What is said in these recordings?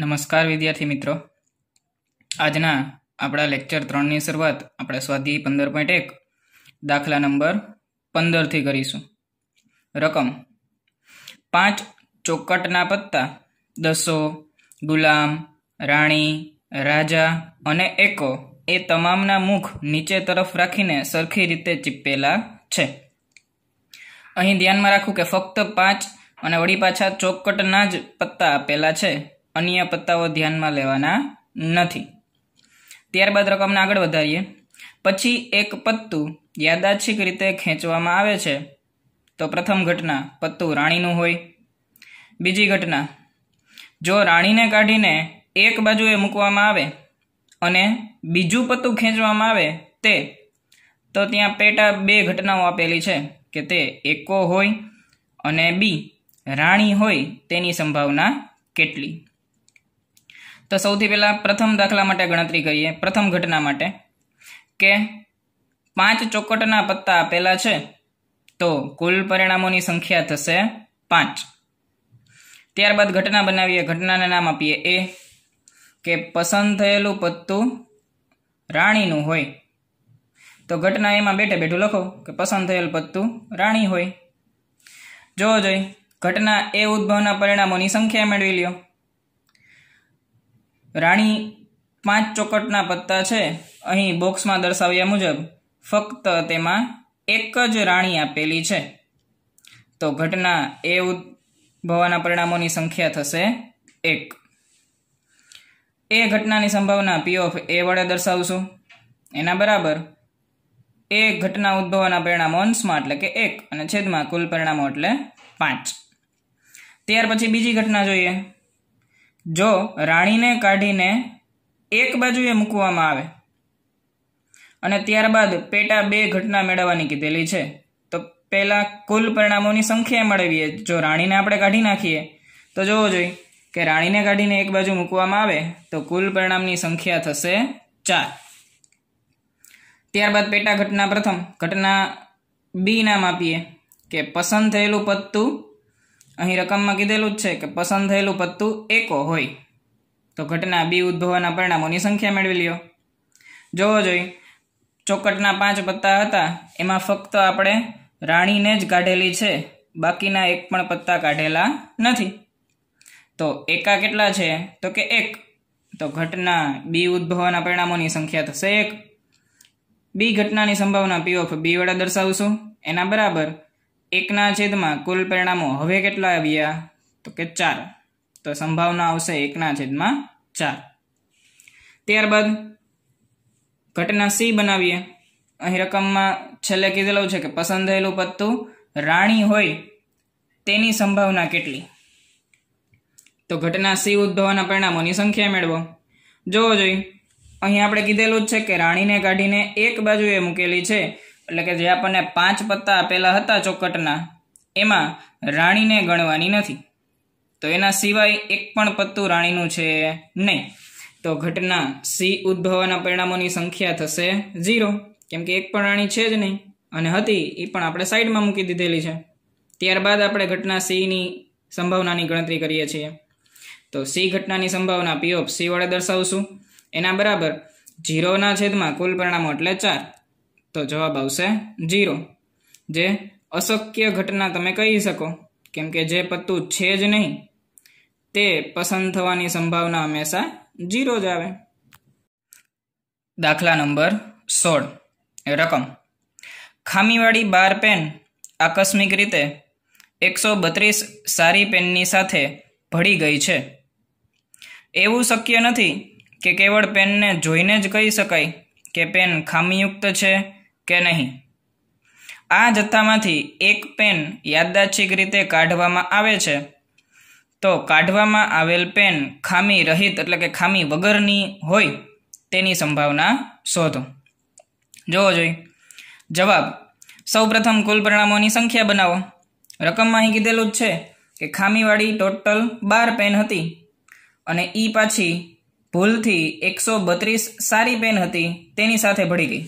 નમસ્કાર વિદ્યાર્થી મિત્રો આજના આપણા લેક્ચર ત્રણની શરૂઆત આપણે સ્વાધ્યાય પંદર પોઈન્ટ એક દાખલા નંબર પંદરથી કરીશું રકમ પાંચ ચોકટના પત્તા દસો ગુલામ રાણી રાજા અને એકો એ તમામના મુખ નીચે તરફ રાખીને સરખી રીતે ચીપેલા છે અહીં ધ્યાનમાં રાખું કે ફક્ત પાંચ અને વળી પાછા ચોકટના જ પત્તા આપેલા છે અન્ય પત્તાઓ ધ્યાનમાં લેવાના નથી ત્યારબાદ રકમને આગળ વધારીએ પછી એક પત્તું યાદાચ્છિક રીતે ખેંચવામાં આવે છે તો પ્રથમ ઘટના પત્તું રાણીનું હોય બીજી ઘટના જો રાણીને કાઢીને એક બાજુએ મૂકવામાં આવે અને બીજું પત્તું ખેંચવામાં આવે તે તો ત્યાં પેટા બે ઘટનાઓ આપેલી છે કે તે એકો હોય અને બી રાણી હોય તેની સંભાવના કેટલી તો સૌથી પહેલાં પ્રથમ દાખલા માટે ગણતરી કરીએ પ્રથમ ઘટના માટે કે પાંચ ચોકટના પત્તા આપેલા છે તો કુલ પરિણામોની સંખ્યા થશે પાંચ ત્યારબાદ ઘટના બનાવીએ ઘટનાને નામ આપીએ એ કે પસંદ થયેલું પત્તું રાણીનું હોય તો ઘટના એમાં બેઠે બેઠું લખો કે પસંદ થયેલ પત્તું રાણી હોય જોવો જોઈએ ઘટના એ ઉદ્ભવના પરિણામોની સંખ્યા મેળવી લ્યો રાણી પાંચ ચોકટના પત્તા છે અહીં બોક્સમાં દર્શાવ્યા મુજબ ફક્ત તેમાં એક જ રાણી આપેલી છે તો ઘટના એ ઉદ્ભવાના પરિણામોની સંખ્યા થશે એક એ ઘટનાની સંભાવના પી ઓફ એ વડે દર્શાવશું એના બરાબર એ ઘટના ઉદ્ભવના પરિણામો અંશમાં એટલે કે એક અને છેદમાં કુલ પરિણામો એટલે પાંચ ત્યાર પછી બીજી ઘટના જોઈએ જો રાણીને કાઢીને એક બાજુએ મૂકવામાં આવે અને ત્યારબાદ પેટા બે ઘટના મેળવવાની કીધેલી છે તો પહેલાં કુલ પરિણામોની સંખ્યા મેળવીએ જો રાણીને આપણે કાઢી નાખીએ તો જોવો જોઈએ કે રાણીને કાઢીને એક બાજુ મૂકવામાં આવે તો કુલ પરિણામની સંખ્યા થશે ચાર ત્યારબાદ પેટા ઘટના પ્રથમ ઘટના બી નામ આપીએ કે પસંદ થયેલું પત્તું અહીં રકમમાં કીધેલું જ છે કે પસંદ થયેલું પત્તું એકો હોય તો ઘટના બી ઉદ્ભવના પરિણામોની સંખ્યા મેળવી લ્યો જોવો જોઈએ ચોકટના પાંચ પત્તા હતા એમાં ફક્ત આપણે રાણીને જ કાઢેલી છે બાકીના એક પણ પત્તા કાઢેલા નથી તો એકા કેટલા છે તો કે એક તો ઘટના બી ઉદ્ભવના પરિણામોની સંખ્યા થશે એક બી ઘટનાની સંભાવના પી ઓફ બી વડે દર્શાવશું એના બરાબર એકના છેદમાં કુલ પરિણામો હવે કેટલા આવ્યા તો કે ચાર તો સંભાવના આવશે એકના છેદમાં ચાર ત્યારબાદ ઘટના સી બનાવીએ અહીં રકમમાં છેલ્લે કીધેલું છે કે પસંદ થયેલું પત્તું રાણી હોય તેની સંભાવના કેટલી તો ઘટના સી ઉદ્ભવના પરિણામોની સંખ્યા મેળવો જોવો જોઈએ અહીં આપણે કીધેલું જ છે કે રાણીને કાઢીને એક બાજુએ મૂકેલી છે એટલે કે જે આપણને પાંચ પત્તા આપેલા હતા ચોકટના એમાં રાણીને ગણવાની નથી તો એના સિવાય એક પણ પત્તું રાણીનું છે નહીં તો ઘટના સી ઉદ્ભવના પરિણામોની સંખ્યા થશે ઝીરો કેમ કે એક પણ રાણી છે જ નહીં અને હતી એ પણ આપણે સાઈડમાં મૂકી દીધેલી છે ત્યારબાદ આપણે ઘટના સીની સંભાવનાની ગણતરી કરીએ છીએ તો સી ઘટનાની સંભાવના પીઓફ ઓફ સી વડે દર્શાવશું એના બરાબર ઝીરોના છેદમાં કુલ પરિણામો એટલે ચાર તો જવાબ આવશે જીરો જે અશક્ય ઘટના તમે કહી શકો કેમ કે જે પત્તું છે જ નહીં તે પસંદ થવાની સંભાવના હંમેશા જીરો જ આવે દાખલા નંબર સોળ રકમ ખામીવાળી બાર પેન આકસ્મિક રીતે એકસો બત્રીસ સારી પેનની સાથે ભળી ગઈ છે એવું શક્ય નથી કે કેવળ પેનને જોઈને જ કહી શકાય કે પેન ખામીયુક્ત છે કે નહીં આ જથ્થામાંથી એક પેન યાદદાચ્છિક રીતે કાઢવામાં આવે છે તો કાઢવામાં આવેલ પેન ખામી રહિત એટલે કે ખામી વગરની હોય તેની સંભાવના શોધો જોવો જોઈએ જવાબ સૌપ્રથમ કુલ પરિણામોની સંખ્યા બનાવો રકમમાં અહીં કીધેલું જ છે કે ખામીવાળી ટોટલ બાર પેન હતી અને ઈ પાછી ભૂલથી એકસો બત્રીસ સારી પેન હતી તેની સાથે ભળી ગઈ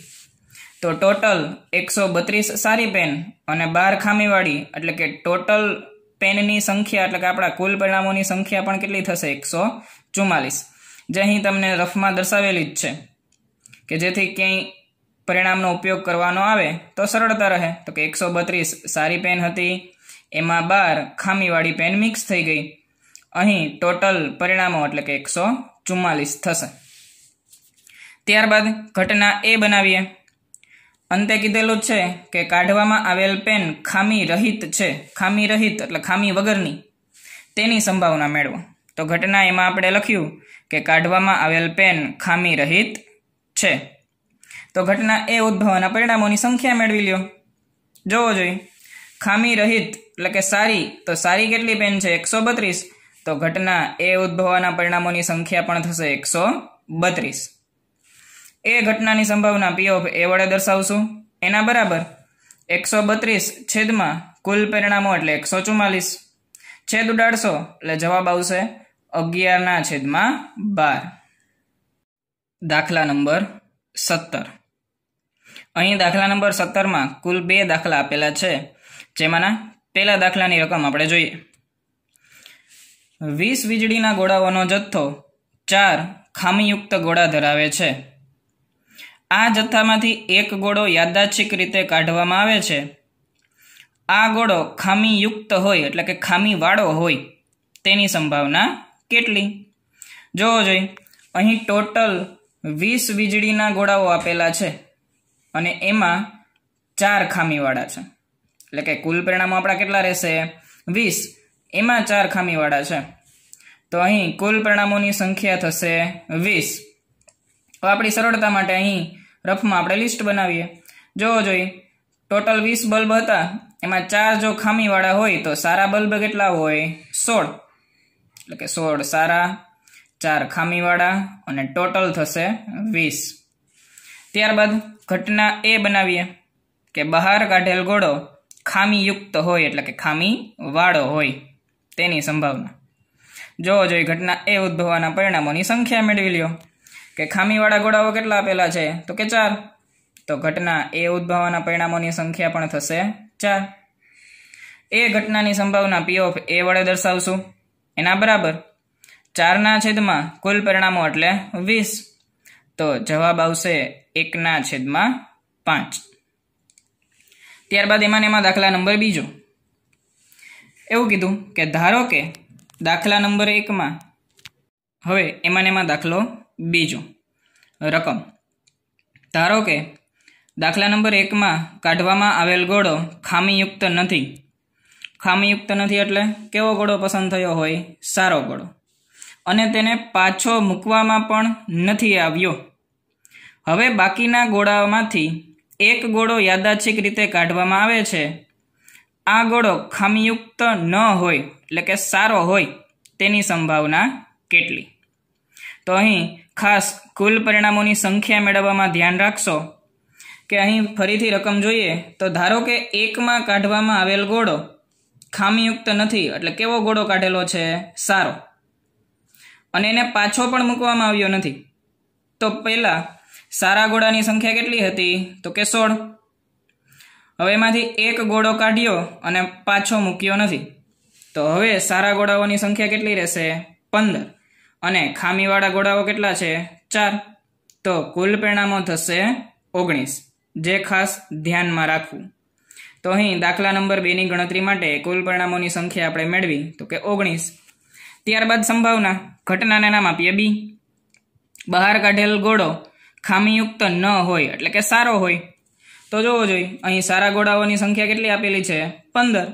તો ટોટલ એકસો બત્રીસ સારી પેન અને બાર ખામીવાળી એટલે કે ટોટલ પેનની સંખ્યા એટલે કે આપણા કુલ પરિણામોની સંખ્યા પણ કેટલી થશે એકસો ચુમ્માલીસ જે અહીં તમને રફમાં દર્શાવેલી જ છે કે જેથી ક્યાંય પરિણામનો ઉપયોગ કરવાનો આવે તો સરળતા રહે તો કે એકસો બત્રીસ સારી પેન હતી એમાં બાર ખામીવાળી પેન મિક્સ થઈ ગઈ અહીં ટોટલ પરિણામો એટલે કે એકસો ચુમ્માલીસ થશે ત્યારબાદ ઘટના એ બનાવીએ અંતે કીધેલું છે કે કાઢવામાં આવેલ પેન ખામી રહિત છે ખામી રહિત એટલે ખામી વગરની તેની સંભાવના મેળવો તો ઘટના એમાં આપણે લખ્યું કે કાઢવામાં આવેલ પેન ખામી રહિત છે તો ઘટના એ ઉદ્ભવના પરિણામોની સંખ્યા મેળવી લ્યો જોવો જોઈએ ખામી રહિત એટલે કે સારી તો સારી કેટલી પેન છે એકસો બત્રીસ તો ઘટના એ ઉદ્ભવના પરિણામોની સંખ્યા પણ થશે એકસો બત્રીસ એ ઘટનાની સંભાવના પી ઓફ એ વડે દર્શાવશું એના બરાબર એકસો બત્રીસ છેદમાં કુલ પરિણામો એટલે એકસો ચુમ્માલીસ છેદ ઉડાડશો એટલે જવાબ આવશે અગિયારના છેદમાં બાર દાખલા નંબર સત્તર અહીં દાખલા નંબર સત્તરમાં કુલ બે દાખલા આપેલા છે જેમાંના પહેલા દાખલાની રકમ આપણે જોઈએ વીસ વીજળીના ગોળાઓનો જથ્થો ચાર ખામીયુક્ત ગોળા ધરાવે છે આ જથ્થામાંથી એક ગોળો યાદાચ્છિક રીતે કાઢવામાં આવે છે આ ગોળો ખામીયુક્ત હોય એટલે કે ખામીવાળો હોય તેની સંભાવના કેટલી જોવો જોઈએ અહીં ટોટલ વીસ વીજળીના ગોળાઓ આપેલા છે અને એમાં ચાર ખામીવાળા છે એટલે કે કુલ પરિણામો આપણા કેટલા રહેશે વીસ એમાં ચાર ખામીવાળા છે તો અહીં કુલ પરિણામોની સંખ્યા થશે વીસ તો આપણી સરળતા માટે અહીં રફમાં આપણે લિસ્ટ બનાવીએ જોવો જોઈએ ટોટલ વીસ બલ્બ હતા એમાં ચાર જો ખામીવાળા હોય તો સારા બલ્બ કેટલા હોય સોળ એટલે કે સોળ સારા ચાર ખામીવાળા અને ટોટલ થશે વીસ ત્યારબાદ ઘટના એ બનાવીએ કે બહાર કાઢેલ ઘોડો ખામીયુક્ત હોય એટલે કે ખામીવાળો હોય તેની સંભાવના જોવો જોઈએ ઘટના એ ઉદ્ભવવાના પરિણામોની સંખ્યા મેળવી લ્યો કે ખામીવાળા ગોળાઓ કેટલા આપેલા છે તો કે ચાર તો ઘટના એ ઉદ્ભવવાના પરિણામોની સંખ્યા પણ થશે ચાર એ ઘટનાની સંભાવના પી ઓફ એ વડે દર્શાવશું એના બરાબર ચારના છેદમાં કુલ પરિણામો એટલે વીસ તો જવાબ આવશે એકના છેદમાં પાંચ ત્યારબાદ એમાં એમાં દાખલા નંબર બીજો એવું કીધું કે ધારો કે દાખલા નંબર એકમાં હવે એમાં એમાં દાખલો બીજું રકમ ધારો કે દાખલા નંબર એકમાં કાઢવામાં આવેલ ગોળો ખામીયુક્ત નથી ખામીયુક્ત નથી એટલે કેવો ગોળો પસંદ થયો હોય સારો ગોળો અને તેને પાછો મૂકવામાં પણ નથી આવ્યો હવે બાકીના ગોળામાંથી એક ગોળો યાદાચ્છિક રીતે કાઢવામાં આવે છે આ ગોળો ખામીયુક્ત ન હોય એટલે કે સારો હોય તેની સંભાવના કેટલી તો અહીં ખાસ કુલ પરિણામોની સંખ્યા મેળવવામાં ધ્યાન રાખશો કે અહીં ફરીથી રકમ જોઈએ તો ધારો કે એકમાં કાઢવામાં આવેલ ગોળો ખામીયુક્ત નથી એટલે કેવો ગોળો કાઢેલો છે સારો અને એને પાછો પણ મૂકવામાં આવ્યો નથી તો પહેલાં સારા ગોળાની સંખ્યા કેટલી હતી તો કે સોળ હવે એમાંથી એક ગોળો કાઢ્યો અને પાછો મૂક્યો નથી તો હવે સારા ગોળાઓની સંખ્યા કેટલી રહેશે પંદર અને ખામીવાળા ગોળાઓ કેટલા છે ચાર તો કુલ પરિણામો થશે ઓગણીસ જે ખાસ ધ્યાનમાં રાખવું તો અહીં દાખલા નંબર બેની ગણતરી માટે કુલ પરિણામોની સંખ્યા આપણે મેળવી તો કે ઓગણીસ ત્યારબાદ સંભાવના ઘટનાને નામ આપીએ બી બહાર કાઢેલ ગોળો ખામીયુક્ત ન હોય એટલે કે સારો હોય તો જોવો જોઈએ અહીં સારા ગોળાઓની સંખ્યા કેટલી આપેલી છે પંદર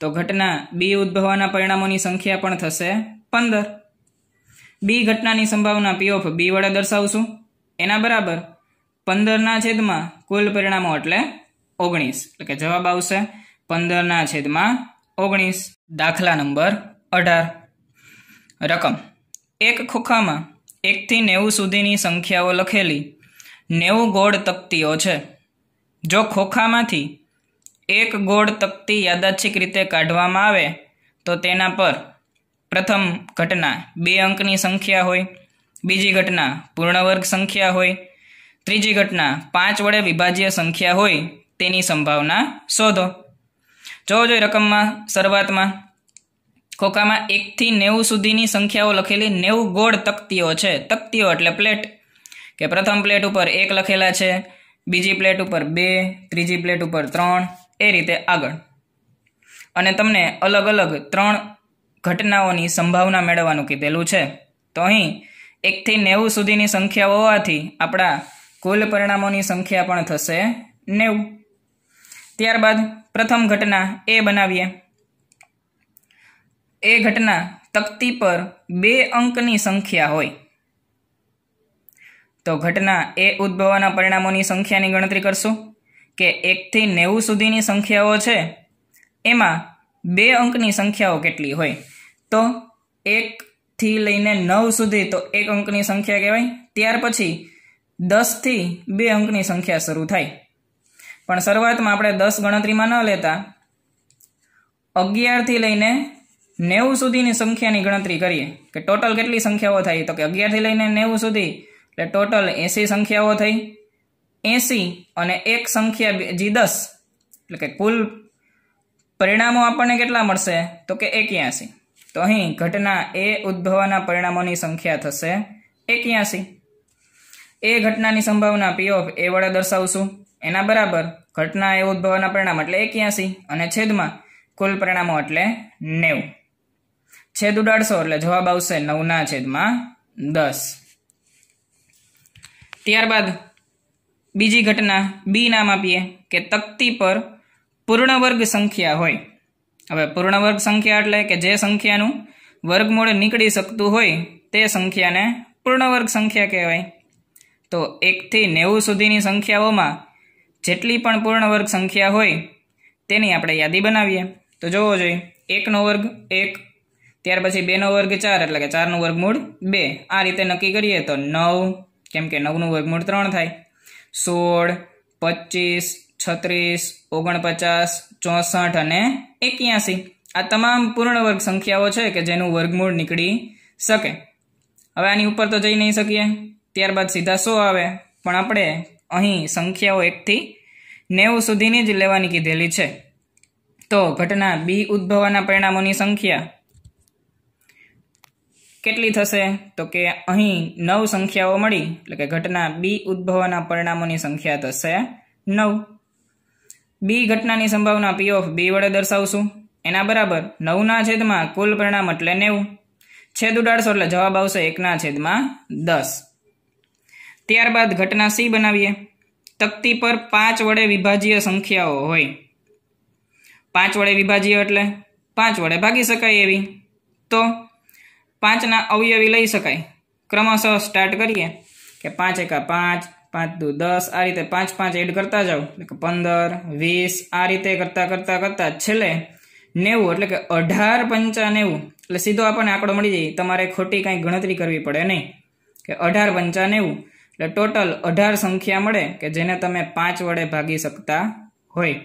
તો ઘટના બી ઉદ્ભવવાના પરિણામોની સંખ્યા પણ થશે પંદર બી ઘટનાની સંભાવના પી ઓફ બી વડે દર્શાવશું એના બરાબર પંદરના છેદમાં કુલ પરિણામો એટલે ઓગણીસ એટલે કે જવાબ આવશે પંદરના છેદમાં ઓગણીસ દાખલા નંબર અઢાર રકમ એક ખોખામાં એકથી નેવું સુધીની સંખ્યાઓ લખેલી નેવું ગોળ તકતીઓ છે જો ખોખામાંથી એક ગોળ તકતી યાદાચ્છિક રીતે કાઢવામાં આવે તો તેના પર પ્રથમ ઘટના બે અંકની સંખ્યા હોય બીજી ઘટના પૂર્ણવર્ગ સંખ્યા હોય ત્રીજી ઘટના પાંચ વડે વિભાજ્ય સંખ્યા હોય તેની સંભાવના શોધો જોવો જોઈએ રકમમાં શરૂઆતમાં ખોખામાં એકથી નેવું સુધીની સંખ્યાઓ લખેલી નેવું ગોળ તકતીઓ છે તકતીઓ એટલે પ્લેટ કે પ્રથમ પ્લેટ ઉપર એક લખેલા છે બીજી પ્લેટ ઉપર બે ત્રીજી પ્લેટ ઉપર ત્રણ એ રીતે આગળ અને તમને અલગ અલગ ત્રણ ઘટનાઓની સંભાવના મેળવવાનું કીધેલું છે તો અહીં એકથી નેવું સુધીની સંખ્યા હોવાથી આપણા કુલ પરિણામોની સંખ્યા પણ થશે નેવું ત્યારબાદ પ્રથમ ઘટના એ બનાવીએ એ ઘટના તકતી પર બે અંકની સંખ્યા હોય તો ઘટના એ ઉદ્ભવવાના પરિણામોની સંખ્યાની ગણતરી કરશું કે એકથી નેવું સુધીની સંખ્યાઓ છે એમાં બે અંકની સંખ્યાઓ કેટલી હોય તો એકથી લઈને નવ સુધી તો એક અંકની સંખ્યા કહેવાય ત્યાર પછી દસથી બે અંકની સંખ્યા શરૂ થાય પણ શરૂઆતમાં આપણે દસ ગણતરીમાં ન લેતા અગિયારથી લઈને નેવું સુધીની સંખ્યાની ગણતરી કરીએ કે ટોટલ કેટલી સંખ્યાઓ થઈ તો કે અગિયારથી લઈને નેવું સુધી એટલે ટોટલ એંસી સંખ્યાઓ થઈ એંસી અને એક સંખ્યા જે દસ એટલે કે કુલ પરિણામો આપણને કેટલા મળશે તો કે એક્યાસી તો અહીં ઘટના એ ઉદ્ભવવાના પરિણામોની સંખ્યા થશે એક્યાસી એ ઘટનાની સંભાવના પી ઓફ એ વડે દર્શાવશું એના બરાબર ઘટના એ ઉદ્ભવવાના પરિણામ એટલે એક્યાસી અને છેદમાં કુલ પરિણામો એટલે નેવું છેદ ઉડાડશો એટલે જવાબ આવશે નવના છેદમાં દસ ત્યારબાદ બીજી ઘટના બી નામ આપીએ કે તકતી પર પૂર્ણવર્ગ સંખ્યા હોય હવે પૂર્ણવર્ગ સંખ્યા એટલે કે જે સંખ્યાનું વર્ગમૂળ નીકળી શકતું હોય તે સંખ્યાને પૂર્ણવર્ગ સંખ્યા કહેવાય તો એકથી નેવું સુધીની સંખ્યાઓમાં જેટલી પણ પૂર્ણવર્ગ સંખ્યા હોય તેની આપણે યાદી બનાવીએ તો જોવો જોઈએ એકનો વર્ગ એક ત્યાર પછી બેનો વર્ગ ચાર એટલે કે ચારનું વર્ગમૂળ બે આ રીતે નક્કી કરીએ તો નવ કેમ કે નવનું વર્ગમૂળ ત્રણ થાય સોળ પચીસ છત્રીસ ઓગણપચાસ ચોસઠ અને એક્યાસી આ તમામ પૂર્ણ વર્ગ સંખ્યાઓ છે કે જેનું વર્ગમૂળ નીકળી શકે હવે આની ઉપર તો જઈ નહીં શકીએ ત્યારબાદ સીધા સો આવે પણ આપણે અહીં સંખ્યાઓ એકથી નેવું સુધીની જ લેવાની કીધેલી છે તો ઘટના બી ઉદ્ભવના પરિણામોની સંખ્યા કેટલી થશે તો કે અહીં નવ સંખ્યાઓ મળી એટલે કે ઘટના બી ઉદ્ભવના પરિણામોની સંખ્યા થશે નવ બી ઘટનાની સંભાવના પી ઓફ બી વડે દર્શાવશું એના બરાબર નવના છેદમાં કુલ પરિણામ એટલે નેવું છેદ ઉડાડશો એટલે જવાબ આવશે એકના છેદમાં દસ ત્યારબાદ ઘટના સી બનાવીએ તકતી પર પાંચ વડે વિભાજ્ય સંખ્યાઓ હોય પાંચ વડે વિભાજ્ય એટલે પાંચ વડે ભાગી શકાય એવી તો પાંચના અવયવી લઈ શકાય ક્રમશઃ સ્ટાર્ટ કરીએ કે પાંચ એકા પાંચ પાંચ દુ દસ આ રીતે પાંચ પાંચ એડ કરતા જાઓ એટલે કે પંદર વીસ આ રીતે કરતાં કરતાં કરતાં છેલ્લે નેવું એટલે કે અઢાર પંચા નેવું એટલે સીધો આપણને આંકડો મળી જાય તમારે ખોટી કાંઈ ગણતરી કરવી પડે નહીં કે અઢાર પંચા નેવું એટલે ટોટલ અઢાર સંખ્યા મળે કે જેને તમે પાંચ વડે ભાગી શકતા હોય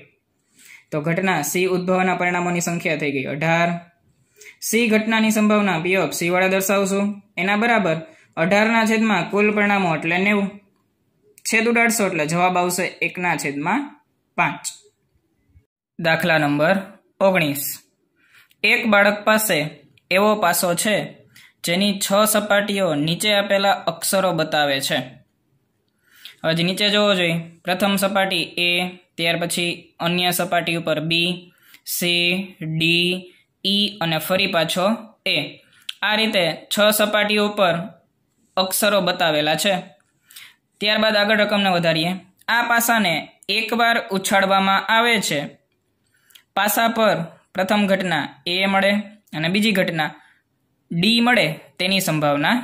તો ઘટના સી ઉદ્ભવના પરિણામોની સંખ્યા થઈ ગઈ અઢાર સી ઘટનાની સંભાવના પી ઓફ સી વડે દર્શાવશું એના બરાબર અઢારના છેદમાં કુલ પરિણામો એટલે નેવું છેદ ઉડાડશો એટલે જવાબ આવશે એકના છેદમાં પાંચ દાખલા નંબર ઓગણીસ એક બાળક પાસે એવો પાસો છે જેની છ સપાટીઓ નીચે આપેલા અક્ષરો બતાવે છે હવે નીચે જોવો જોઈએ પ્રથમ સપાટી એ ત્યાર પછી અન્ય સપાટી ઉપર બી સી ડી ઈ અને ફરી પાછો એ આ રીતે છ સપાટીઓ ઉપર અક્ષરો બતાવેલા છે ત્યારબાદ આગળ રકમને વધારીએ આ પાસાને એકવાર ઉછાળવામાં આવે છે પાસા પર પ્રથમ ઘટના એ મળે અને બીજી ઘટના ડી મળે તેની સંભાવના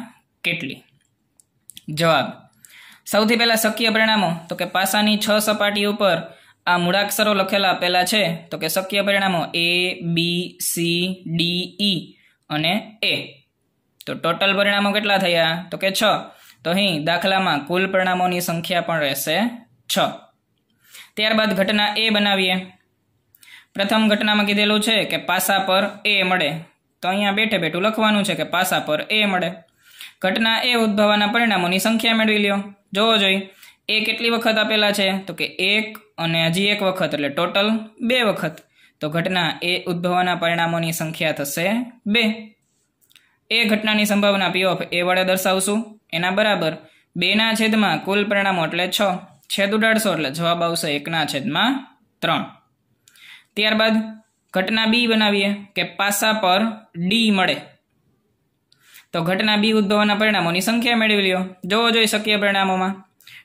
કેટલી જવાબ સૌથી પહેલાં શક્ય પરિણામો તો કે પાસાની છ સપાટી ઉપર આ મૂળાક્ષરો લખેલા આપેલા છે તો કે શક્ય પરિણામો એ બી સી ડી ઈ અને એ તો ટોટલ પરિણામો કેટલા થયા તો કે છ તો અહીં દાખલામાં કુલ પરિણામોની સંખ્યા પણ રહેશે છ ત્યારબાદ ઘટના એ બનાવીએ પ્રથમ ઘટનામાં કીધેલું છે કે પાસા પર એ મળે તો અહીંયા બેઠે બેઠું લખવાનું છે કે પાસા પર એ મળે ઘટના એ ઉદ્ભવવાના પરિણામોની સંખ્યા મેળવી લ્યો જોવો જોઈએ એ કેટલી વખત આપેલા છે તો કે એક અને હજી એક વખત એટલે ટોટલ બે વખત તો ઘટના એ ઉદ્ભવવાના પરિણામોની સંખ્યા થશે બે એ ઘટનાની સંભાવના પી ઓફ એ વડે દર્શાવશું એના બરાબર બેના છેદમાં કુલ પરિણામો એટલે છ છેદ ઉડાડશો એટલે જવાબ આવશે એકના છેદમાં ત્રણ ત્યારબાદ ઘટના બી બનાવીએ કે પાસા પર ડી મળે તો ઘટના બી ઉદ્ભવના પરિણામોની સંખ્યા મેળવી લ્યો જોવો જોઈ શકીએ પરિણામોમાં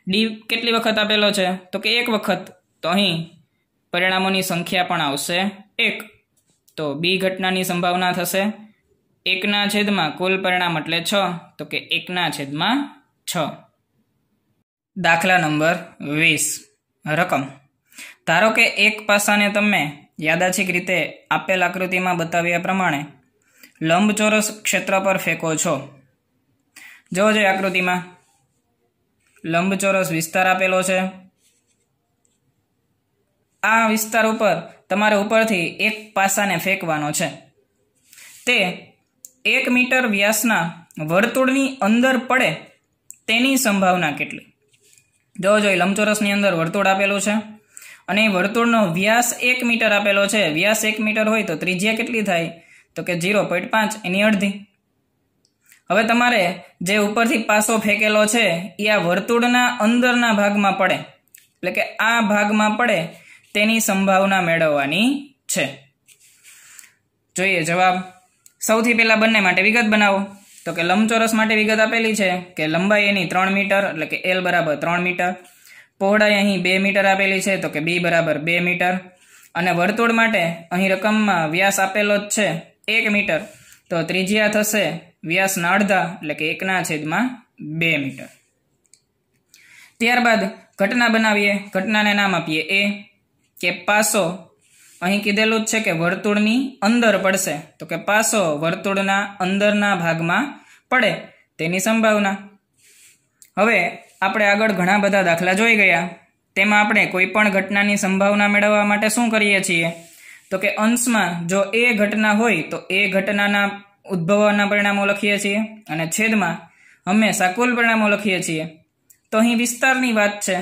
ડી કેટલી વખત આપેલો છે તો કે એક વખત તો અહીં પરિણામોની સંખ્યા પણ આવશે એક તો બી ઘટનાની સંભાવના થશે એકના છેદમાં કુલ પરિણામ એટલે છ તો કે એકના છેદમાં છ દાખલા નંબર વીસ રકમ ધારો કે એક પાસાને તમે યાદાછિક રીતે આપેલ આકૃતિમાં બતાવ્યા પ્રમાણે લંબચોરસ ક્ષેત્ર પર ફેંકો છો જો જે આકૃતિમાં લંબચોરસ વિસ્તાર આપેલો છે આ વિસ્તાર ઉપર તમારે ઉપરથી એક પાસાને ફેંકવાનો છે તે એક મીટર વ્યાસના વર્તુળની અંદર પડે તેની સંભાવના કેટલી જોવો જોઈએ લંબચોરસની અંદર વર્તુળ આપેલું છે અને એ વર્તુળનો વ્યાસ એક મીટર આપેલો છે વ્યાસ એક મીટર હોય તો ત્રિજ્યા કેટલી થાય તો કે ઝીરો પોઈન્ટ પાંચ એની અડધી હવે તમારે જે ઉપરથી પાસો ફેંકેલો છે એ આ વર્તુળના અંદરના ભાગમાં પડે એટલે કે આ ભાગમાં પડે તેની સંભાવના મેળવવાની છે જોઈએ જવાબ સૌથી પહેલાં બંને માટે વિગત બનાવો તો કે લંબચોરસ માટે વિગત આપેલી છે કે લંબાઈ એની ત્રણ મીટર એટલે કે એલ બરાબર ત્રણ મીટર પહોળાઈ અહીં બે મીટર આપેલી છે તો કે બી બરાબર બે મીટર અને વર્તુળ માટે અહીં રકમમાં વ્યાસ આપેલો જ છે એક મીટર તો ત્રિજ્યા થશે વ્યાસના અડધા એટલે કે એકના છેદમાં બે મીટર ત્યારબાદ ઘટના બનાવીએ ઘટનાને નામ આપીએ એ કે પાસો અહીં કીધેલું જ છે કે વર્તુળની અંદર પડશે તો કે પાસો વર્તુળના અંદરના ભાગમાં પડે તેની સંભાવના હવે આપણે આગળ ઘણા બધા દાખલા જોઈ ગયા તેમાં આપણે કોઈપણ ઘટનાની સંભાવના મેળવવા માટે શું કરીએ છીએ તો કે અંશમાં જો એ ઘટના હોય તો એ ઘટનાના ઉદ્ભવના પરિણામો લખીએ છીએ અને છેદમાં અમે સાકુલ પરિણામો લખીએ છીએ તો અહીં વિસ્તારની વાત છે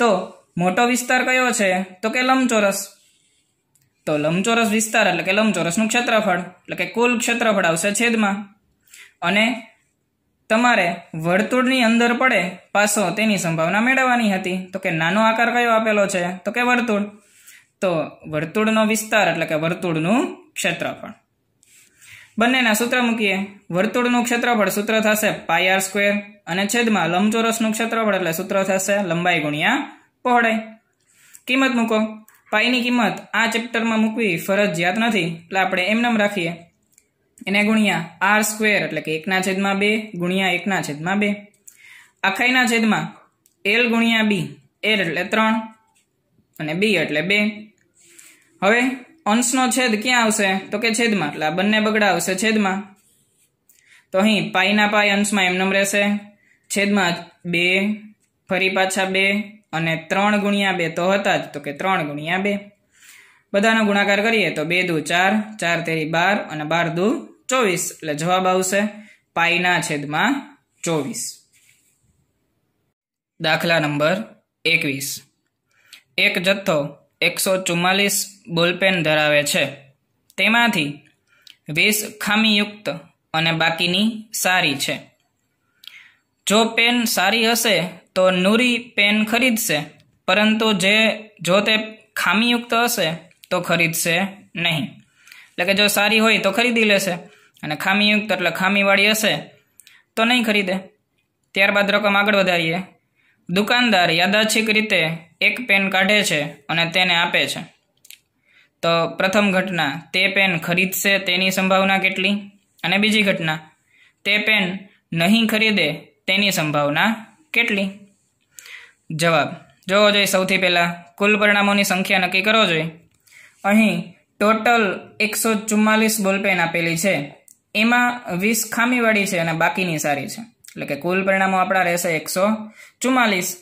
તો મોટો વિસ્તાર કયો છે તો કે લંબચોરસ તો લંબચોરસ વિસ્તાર એટલે કે લંબચોરસનું ક્ષેત્રફળ એટલે કે કુલ ક્ષેત્રફળ આવશે છેદમાં અને તમારે વર્તુળની અંદર પડે પાસો તેની સંભાવના મેળવવાની હતી તો કે નાનો આકાર કયો આપેલો છે તો કે વર્તુળ તો વર્તુળનો વિસ્તાર એટલે કે વર્તુળનું ક્ષેત્રફળ બંનેના સૂત્ર મૂકીએ વર્તુળનું ક્ષેત્રફળ સૂત્ર થશે પાયર સ્ક્વેર અને છેદમાં લંબચોરસનું ક્ષેત્રફળ એટલે સૂત્ર થશે લંબાઈ ગુણ્યા પહોળાઈ કિંમત મૂકો પાઈની કિંમત આ ચેપ્ટરમાં મૂકવી ફરજિયાત નથી એટલે આપણે એમનામ રાખીએ એને ગુણ્યા આર સ્ક્વેર એટલે કે એકના છેદમાં બે ગુણ્યા એકના છેદમાં બે આખાઈના છેદમાં એલ ગુણ્યા બી એલ એટલે ત્રણ અને બી એટલે બે હવે અંશનો છેદ ક્યાં આવશે તો કે છેદમાં એટલે આ બંને બગડા આવશે છેદમાં તો અહીં પાઈના પાય અંશમાં એમનેમ રહેશે છેદમાં બે ફરી પાછા બે અને ત્રણ ગુણ્યા બે તો હતા જ તો કે ત્રણ ગુણ્યા બે બધાનો ગુણાકાર કરીએ તો બે દુ ચાર ચાર તેરી બાર અને બાર દુ ચોવીસ એટલે જવાબ આવશે પાઈના છેદમાં ચોવીસ દાખલા નંબર એકવીસ એક જથ્થો એકસો ચુમ્માલીસ બોલપેન ધરાવે છે તેમાંથી વીસ ખામીયુક્ત અને બાકીની સારી છે જો પેન સારી હશે તો નૂરી પેન ખરીદશે પરંતુ જે જો તે ખામીયુક્ત હશે તો ખરીદશે નહીં એટલે કે જો સારી હોય તો ખરીદી લેશે અને ખામીયુક્ત એટલે ખામીવાળી હશે તો નહીં ખરીદે ત્યારબાદ રકમ આગળ વધારીએ દુકાનદાર યાદાચ્છિક રીતે એક પેન કાઢે છે અને તેને આપે છે તો પ્રથમ ઘટના તે પેન ખરીદશે તેની સંભાવના કેટલી અને બીજી ઘટના તે પેન નહીં ખરીદે તેની સંભાવના કેટલી જવાબ જોવો જોઈએ સૌથી પહેલાં કુલ પરિણામોની સંખ્યા નક્કી કરવો જોઈએ અહીં ટોટલ એકસો ચુમ્માલીસ બોલપેન આપેલી છે એમાં વીસ ખામીવાળી છે અને બાકીની સારી છે એટલે કે કુલ પરિણામો આપણા રહેશે એકસો ચુમ્માલીસ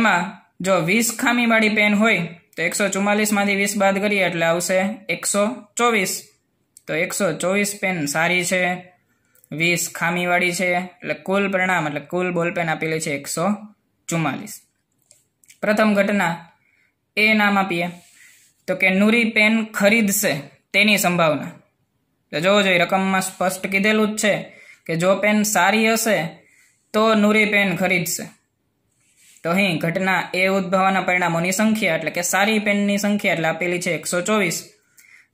એમાં જો વીસ ખામીવાળી પેન હોય તો એકસો ચુમ્માલીસમાંથી વીસ બાદ કરીએ એટલે આવશે એકસો ચોવીસ તો એકસો ચોવીસ પેન સારી છે વીસ ખામીવાળી છે એટલે કુલ પરિણામ એટલે કુલ બોલપેન આપેલી છે એકસો ચુમ્માલીસ પ્રથમ ઘટના એ નામ આપીએ તો કે નૂરી પેન ખરીદશે તેની સંભાવના તો જોવો જોઈએ રકમમાં સ્પષ્ટ કીધેલું જ છે કે જો પેન સારી હશે તો નૂરી પેન ખરીદશે તો અહીં ઘટના એ ઉદ્ભવવાના પરિણામોની સંખ્યા એટલે કે સારી પેનની સંખ્યા એટલે આપેલી છે એકસો ચોવીસ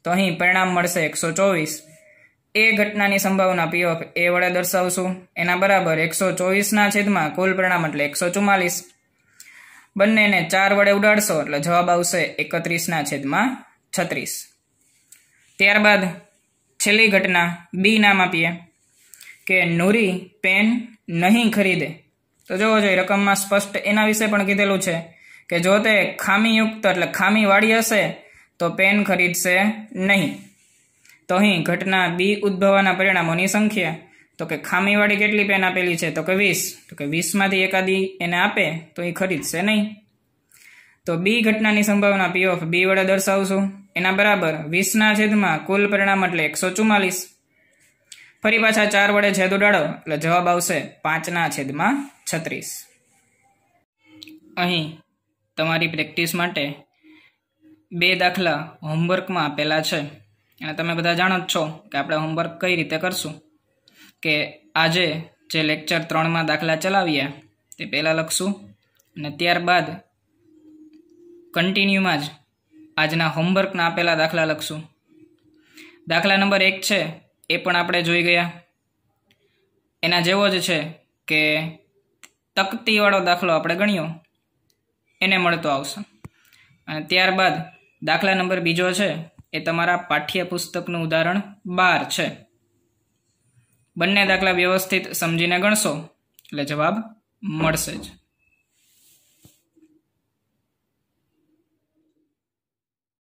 તો અહીં પરિણામ મળશે એકસો ચોવીસ એ ઘટનાની સંભાવના પી ઓફ એ વડે દર્શાવશું એના બરાબર એકસો ચોવીસના છેદમાં કુલ પરિણામ એટલે એકસો ચુમ્માલીસ બંનેને ચાર વડે ઉડાડશો એટલે જવાબ આવશે એકત્રીસના છેદમાં છત્રીસ ત્યારબાદ છેલ્લી ઘટના બી નામ આપીએ કે નૂરી પેન નહીં ખરીદે તો જોવો જોઈએ રકમમાં સ્પષ્ટ એના વિશે પણ કીધેલું છે કે જો તે ખામીયુક્ત એટલે ખામીવાળી હશે તો પેન ખરીદશે નહીં તો અહીં ઘટના બી ઉદ્ભવવાના પરિણામોની સંખ્યા તો કે ખામીવાળી કેટલી પેન આપેલી છે તો કે વીસ તો કે વીસમાંથી એકાદી એને આપે તો એ ખરીદશે નહીં તો બી ઘટનાની સંભાવના પી ઓફ બી વડે દર્શાવશું એના બરાબર વીસના છેદમાં કુલ પરિણામ એટલે એકસો ચુમ્માલીસ ફરી પાછા ચાર વડે છેદ ઉડાડો એટલે જવાબ આવશે પાંચના છેદમાં છત્રીસ અહીં તમારી પ્રેક્ટિસ માટે બે દાખલા હોમવર્કમાં આપેલા છે અને તમે બધા જાણો જ છો કે આપણે હોમવર્ક કઈ રીતે કરશું કે આજે જે લેક્ચર ત્રણમાં દાખલા ચલાવીએ તે પહેલાં લખશું અને ત્યારબાદ કન્ટિન્યુમાં જ આજના હોમવર્કના આપેલા દાખલા લખશું દાખલા નંબર એક છે એ પણ આપણે જોઈ ગયા એના જેવો જ છે કે તકતીવાળો દાખલો આપણે ગણ્યો એને મળતો આવશે અને ત્યારબાદ દાખલા નંબર બીજો છે એ તમારા પાઠ્યપુસ્તકનું ઉદાહરણ બાર છે બંને દાખલા વ્યવસ્થિત સમજીને ગણશો એટલે જવાબ મળશે જ